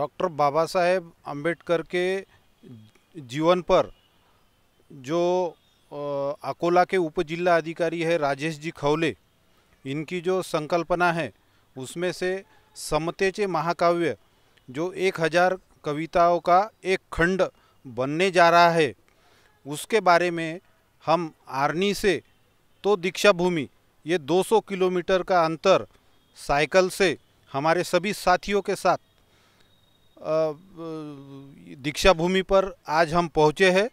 doctor Baba साहेब अम्बेडकर के जीवन पर जो अकोला के उप जिला अधिकारी है राजेश जी खवले इनकी जो संकल्पना है उसमें से समतेचे महाकाव्य जो एक हज़ार कविताओं का एक खंड बनने जा रहा है उसके बारे में हम आर्नी से तो दीक्षा भूमि ये 200 किलोमीटर का अंतर साइकिल से हमारे सभी साथियों के साथ दीक्षा भूमि पर आज हम पहुँचे हैं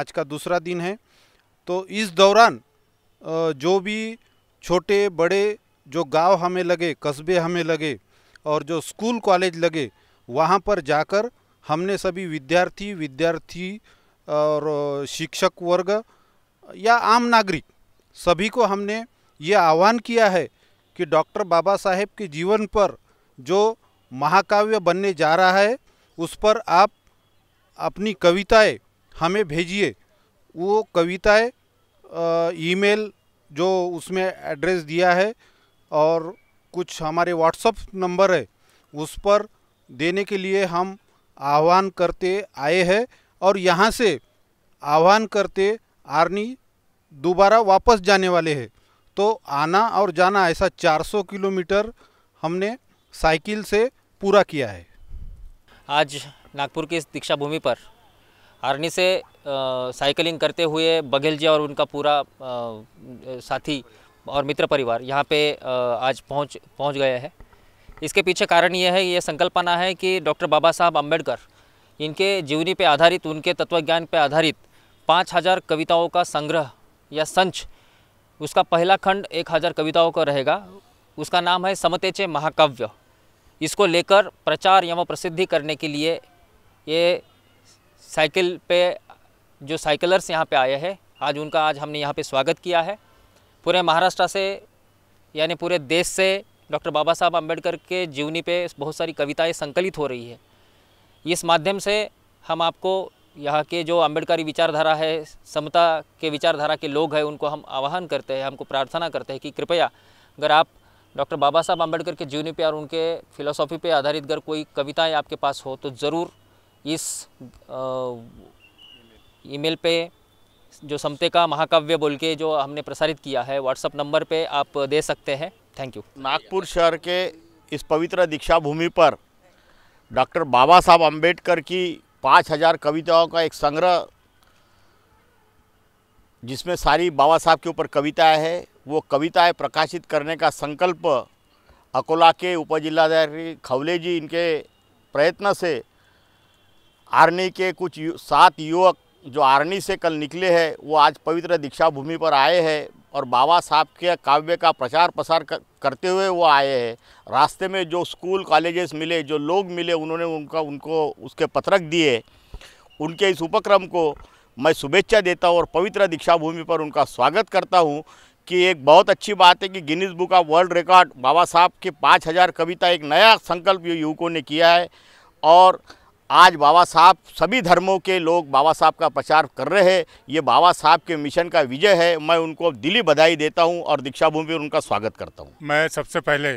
आज का दूसरा दिन है तो इस दौरान जो भी छोटे बड़े जो गांव हमें लगे कस्बे हमें लगे और जो स्कूल कॉलेज लगे वहां पर जाकर हमने सभी विद्यार्थी विद्यार्थी और शिक्षक वर्ग या आम नागरिक सभी को हमने ये आह्वान किया है कि डॉक्टर बाबा साहेब के जीवन पर जो महाकाव्य बनने जा रहा है उस पर आप अपनी कविताएं हमें भेजिए वो कविताएं ईमेल जो उसमें एड्रेस दिया है और कुछ हमारे व्हाट्सअप नंबर है उस पर देने के लिए हम आह्वान करते आए हैं और यहाँ से आह्वान करते आर्नी दोबारा वापस जाने वाले हैं तो आना और जाना ऐसा 400 किलोमीटर हमने साइकिल से पूरा किया है आज नागपुर की इस दीक्षा भूमि पर आर्नी से आ, साइकिलिंग करते हुए बघेल जी और उनका पूरा आ, साथी और मित्र परिवार यहाँ पे आ, आज पहुँच पहुँच गए हैं इसके पीछे कारण यह है ये संकल्पना है कि डॉक्टर बाबा साहब अम्बेडकर इनके जीवनी पे आधारित उनके तत्वज्ञान पे आधारित पाँच हज़ार कविताओं का संग्रह या संच उसका पहला खंड एक हज़ार कविताओं का रहेगा उसका नाम है समतेचे महाकाव्य इसको लेकर प्रचार एवं प्रसिद्धि करने के लिए ये साइकिल पे जो साइकिलर्स यहाँ पे आए हैं आज उनका आज हमने यहाँ पे स्वागत किया है पूरे महाराष्ट्र से यानी पूरे देश से डॉक्टर बाबा साहब अम्बेडकर के जीवनी पे बहुत सारी कविताएं संकलित हो रही है इस माध्यम से हम आपको यहाँ के जो अम्बेडकरी विचारधारा है समता के विचारधारा के लोग हैं उनको हम आह्वान करते हैं हमको प्रार्थना करते हैं कि कृपया अगर आप डॉक्टर बाबा साहब आम्बेडकर के जीवनी पे और उनके फिलोसॉफी पे आधारित अगर कोई कविताएं आपके पास हो तो ज़रूर इस ईमेल पे जो समते का महाकाव्य बोल के जो हमने प्रसारित किया है व्हाट्सअप नंबर पे आप दे सकते हैं थैंक यू नागपुर शहर के इस पवित्र दीक्षा भूमि पर डॉक्टर बाबा साहब अम्बेडकर की पाँच हज़ार कविताओं का एक संग्रह जिसमें सारी बाबा साहब के ऊपर कविताएं हैं वो कविताएं प्रकाशित करने का संकल्प अकोला के उपजिलाधिकारी खवले जी इनके प्रयत्न से आर्नी के कुछ यु, सात युवक जो आर्नी से कल निकले हैं वो आज पवित्र दीक्षा भूमि पर आए हैं और बाबा साहब के काव्य का प्रचार प्रसार करते हुए वो आए हैं रास्ते में जो स्कूल कॉलेजेस मिले जो लोग मिले उन्होंने उनका उनको उसके पत्रक दिए उनके इस उपक्रम को मैं शुभेच्छा देता हूँ और पवित्र दीक्षा भूमि पर उनका स्वागत करता हूँ कि एक बहुत अच्छी बात है कि Guinness book of world record Baba Saheb के पाँच हज़ार कविता एक नया संकल्प युवकों ने किया है और आज बाबा साहब सभी धर्मों के लोग बाबा साहब का प्रचार कर रहे हैं ये बाबा साहब के मिशन का विजय है मैं उनको दिली बधाई देता हूँ और दीक्षा भूमि पर उनका स्वागत करता हूँ मैं सबसे पहले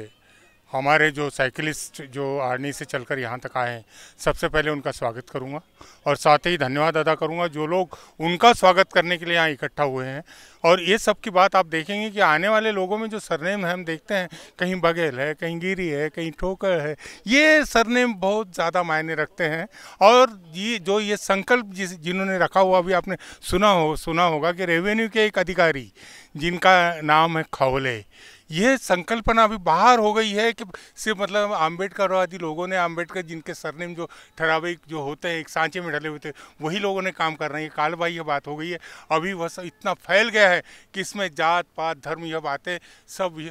हमारे जो साइकिलिस्ट जो आर्नी से चलकर यहाँ तक आए हैं सबसे पहले उनका स्वागत करूँगा और साथ ही धन्यवाद अदा करूँगा जो लोग उनका स्वागत करने के लिए यहाँ इकट्ठा हुए हैं और ये सब की बात आप देखेंगे कि आने वाले लोगों में जो सरनेम है हम देखते हैं कहीं बघेल है कहीं गिरी है कहीं ठोकर है ये सरनेम बहुत ज़्यादा मायने रखते हैं और ये जो ये संकल्प जिस जिन्होंने रखा हुआ अभी आपने सुना हो सुना होगा कि रेवेन्यू के एक अधिकारी जिनका नाम है खवले यह संकल्पना अभी बाहर हो गई है कि सिर्फ मतलब आम्बेडकर आदि लोगों ने आम्बेडकर जिनके सरनेम जो ठराविक जो होते हैं एक सांचे में ढले हुए थे वही लोगों ने काम कर रहे ये कालबाई बात हो गई है अभी वह इतना फैल गया है है कि इसमें जात पात धर्म यह बातें सब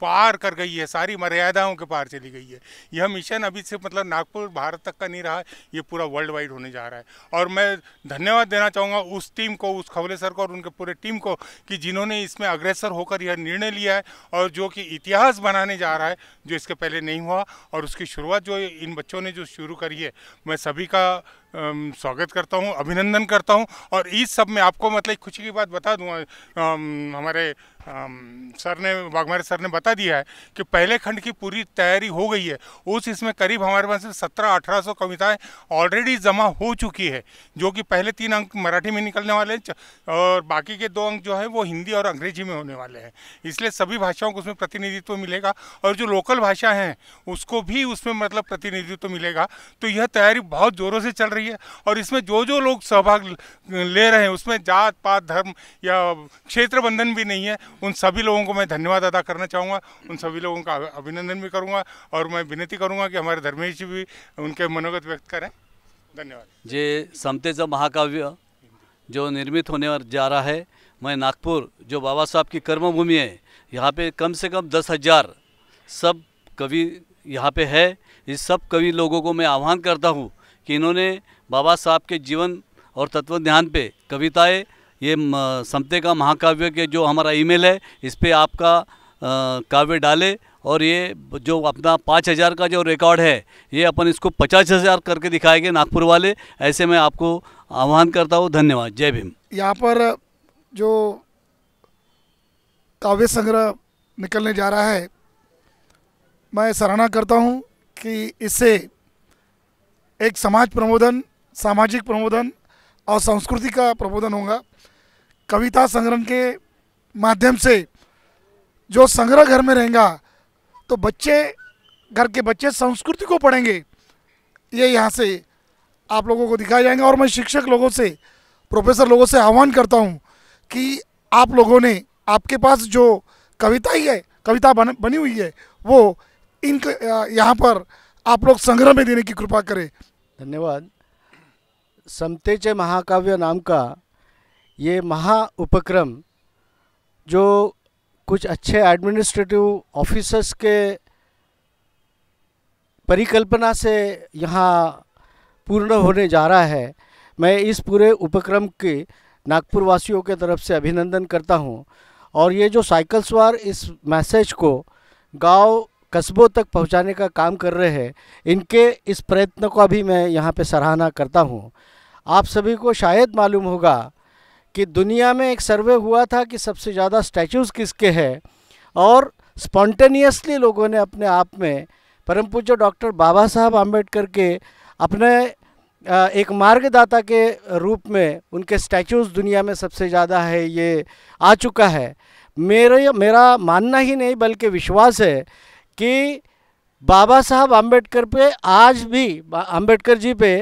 पार कर गई है सारी मर्यादाओं के पार चली गई है यह मिशन अभी से मतलब नागपुर भारत तक का नहीं रहा ये पूरा वर्ल्ड वाइड होने जा रहा है और मैं धन्यवाद देना चाहूँगा उस टीम को उस खबले सर को और उनके पूरे टीम को कि जिन्होंने इसमें अग्रसर होकर यह निर्णय लिया है और जो कि इतिहास बनाने जा रहा है जो इसके पहले नहीं हुआ और उसकी शुरुआत जो इन बच्चों ने जो शुरू करी है मैं सभी का स्वागत करता हूँ अभिनंदन करता हूँ और इस सब में आपको मतलब खुशी की बात बता दूँगा हमारे सर ने वाघमारे सर ने बता दिया है कि पहले खंड की पूरी तैयारी हो गई है उस इसमें करीब हमारे पास सत्रह अठारह सौ कविताएँ ऑलरेडी जमा हो चुकी है जो कि पहले तीन अंक मराठी में निकलने वाले हैं और बाकी के दो अंक जो है वो हिंदी और अंग्रेजी में होने वाले हैं इसलिए सभी भाषाओं को उसमें प्रतिनिधित्व मिलेगा और जो लोकल भाषा हैं उसको भी उसमें मतलब प्रतिनिधित्व मिलेगा तो यह तैयारी बहुत ज़ोरों से चल रही है और इसमें जो जो लोग सहभाग ले रहे हैं उसमें जात पात धर्म या क्षेत्र बंधन भी नहीं है उन सभी लोगों को मैं धन्यवाद अदा करना चाहूँगा उन सभी लोगों का अभिनंदन भी करूँगा और मैं विनती करूँगा कि हमारे धर्मेश जी भी उनके मनोगत व्यक्त करें धन्यवाद जे समतेज महाकाव्य जो निर्मित होने जा रहा है मैं नागपुर जो बाबा साहब की कर्मभूमि है यहाँ पे कम से कम दस हज़ार सब कवि यहाँ पे है इस सब कवि लोगों को मैं आह्वान करता हूँ कि इन्होंने बाबा साहब के जीवन और तत्व ध्यान पे कविताएं ये समते का महाकाव्य के जो हमारा ईमेल है इस पर आपका काव्य डाले और ये जो अपना पाँच हज़ार का जो रिकॉर्ड है ये अपन इसको पचास हज़ार करके दिखाएंगे नागपुर वाले ऐसे मैं आपको आह्वान करता हूँ धन्यवाद जय भीम यहाँ पर जो काव्य संग्रह निकलने जा रहा है मैं सराहना करता हूँ कि इससे एक समाज प्रबोधन सामाजिक प्रबोधन और संस्कृति का प्रबोधन होगा कविता संग्रह के माध्यम से जो संग्रह घर में रहेगा तो बच्चे घर के बच्चे संस्कृति को पढ़ेंगे ये यहाँ से आप लोगों को दिखाया जाएंगे और मैं शिक्षक लोगों से प्रोफेसर लोगों से आह्वान करता हूँ कि आप लोगों ने आपके पास जो कविता ही है कविता बन, बनी हुई है वो इन यहाँ पर आप लोग संग्रह में देने की कृपा करें धन्यवाद समते महाकाव्य नाम का ये महा उपक्रम जो कुछ अच्छे एडमिनिस्ट्रेटिव ऑफिसर्स के परिकल्पना से यहाँ पूर्ण होने जा रहा है मैं इस पूरे उपक्रम के नागपुर वासियों के तरफ से अभिनंदन करता हूँ और ये जो साइकिल सवार इस मैसेज को गांव कस्बों तक पहुँचाने का काम कर रहे हैं इनके इस प्रयत्न का भी मैं यहाँ पे सराहना करता हूँ आप सभी को शायद मालूम होगा कि दुनिया में एक सर्वे हुआ था कि सबसे ज़्यादा स्टैचूज़ किसके हैं और स्पॉन्टेनियसली लोगों ने अपने आप में परम पूज्य डॉक्टर बाबा साहब आम्बेडकर के अपने एक मार्गदाता के रूप में उनके स्टैचूज़ दुनिया में सबसे ज़्यादा है ये आ चुका है मेरे मेरा मानना ही नहीं बल्कि विश्वास है कि बाबा साहब आम्बेडकर पे आज भी आम्बेडकर जी पे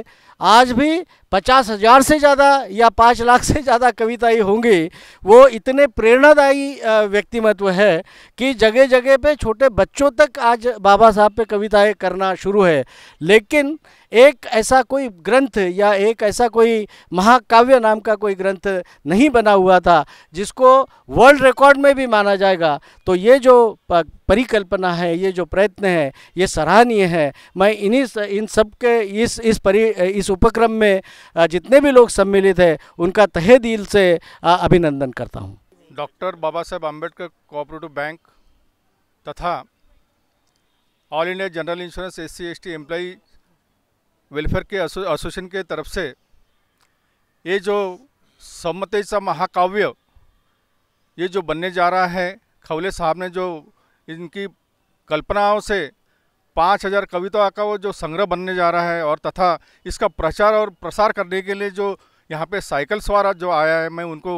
आज भी पचास हज़ार से ज़्यादा या पाँच लाख से ज़्यादा कविताएं होंगी वो इतने प्रेरणादायी व्यक्तिमत्व है कि जगह जगह पे छोटे बच्चों तक आज बाबा साहब पे कविताएं करना शुरू है लेकिन एक ऐसा कोई ग्रंथ या एक ऐसा कोई महाकाव्य नाम का कोई ग्रंथ नहीं बना हुआ था जिसको वर्ल्ड रिकॉर्ड में भी माना जाएगा तो ये जो परिकल्पना है ये जो प्रयत्न है ये सराहनीय है मैं इन्हीं इन सब के इस इस परि इस इस उपक्रम में जितने भी लोग सम्मिलित हैं उनका तहे दिल से अभिनंदन करता हूँ doctor Baba Saheb Ambedkar cooperative bank तथा all India general insurance S C S T employee welfare के एसोसिएशन के तरफ से ये जो सम्मति सा महाकाव्य ये जो बनने जा रहा है खवले साहब ने जो इनकी कल्पनाओं से पाँच हज़ार कविता का वो जो संग्रह बनने जा रहा है और तथा इसका प्रचार और प्रसार करने के लिए जो यहाँ पे साइकिल सवार जो आया है मैं उनको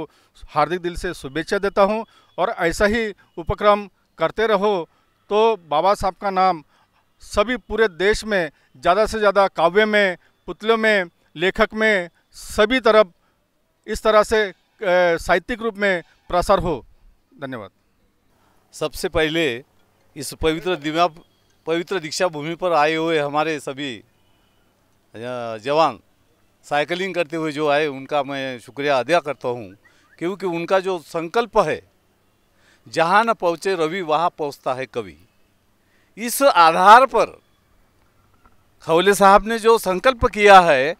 हार्दिक दिल से शुभेच्छा देता हूँ और ऐसा ही उपक्रम करते रहो तो बाबा साहब का नाम सभी पूरे देश में ज़्यादा से ज़्यादा काव्य में पुतलों में लेखक में सभी तरफ इस तरह से साहित्यिक रूप में प्रसार हो धन्यवाद सबसे पहले इस पवित्र दिव्या पवित्र दीक्षा भूमि पर आए हुए हमारे सभी जवान साइकिलिंग करते हुए जो आए उनका मैं शुक्रिया अदा करता हूँ क्योंकि उनका जो संकल्प है जहाँ न पहुँचे रवि वहाँ पहुँचता है कवि इस आधार पर खवले साहब ने जो संकल्प किया है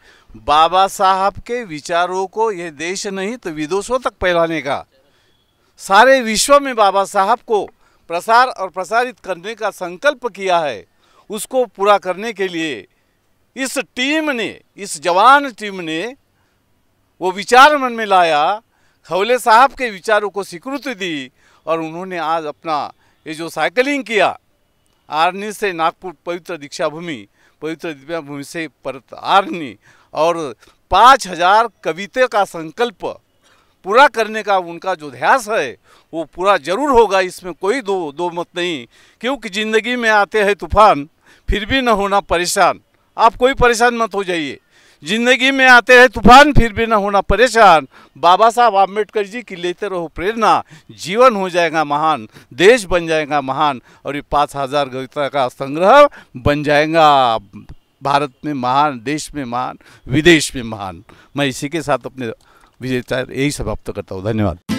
बाबा साहब के विचारों को यह देश नहीं तो विदेशों तक फैलाने का सारे विश्व में बाबा साहब को प्रसार और प्रसारित करने का संकल्प किया है उसको पूरा करने के लिए इस टीम ने इस जवान टीम ने वो विचार मन में लाया खवले साहब के विचारों को स्वीकृति दी और उन्होंने आज अपना ये जो साइकिलिंग किया आरनी से नागपुर पवित्र दीक्षा भूमि पवित्र दिव्या भूमि से परत आरनी और पाँच हजार कविता का संकल्प पूरा करने का उनका जो ध्यास है वो पूरा जरूर होगा इसमें कोई दो दो मत नहीं क्योंकि ज़िंदगी में आते हैं तूफान फिर भी न होना परेशान आप कोई परेशान मत हो जाइए जिंदगी में आते हैं तूफान फिर भी ना होना परेशान बाबा साहब आम्बेडकर जी की लेते रहो प्रेरणा जीवन हो जाएगा महान देश बन जाएगा महान और ये पाँच हजार गविता का संग्रह बन जाएगा भारत में महान देश में महान विदेश में महान मैं इसी के साथ अपने विजेता यही समाप्त करता हूँ धन्यवाद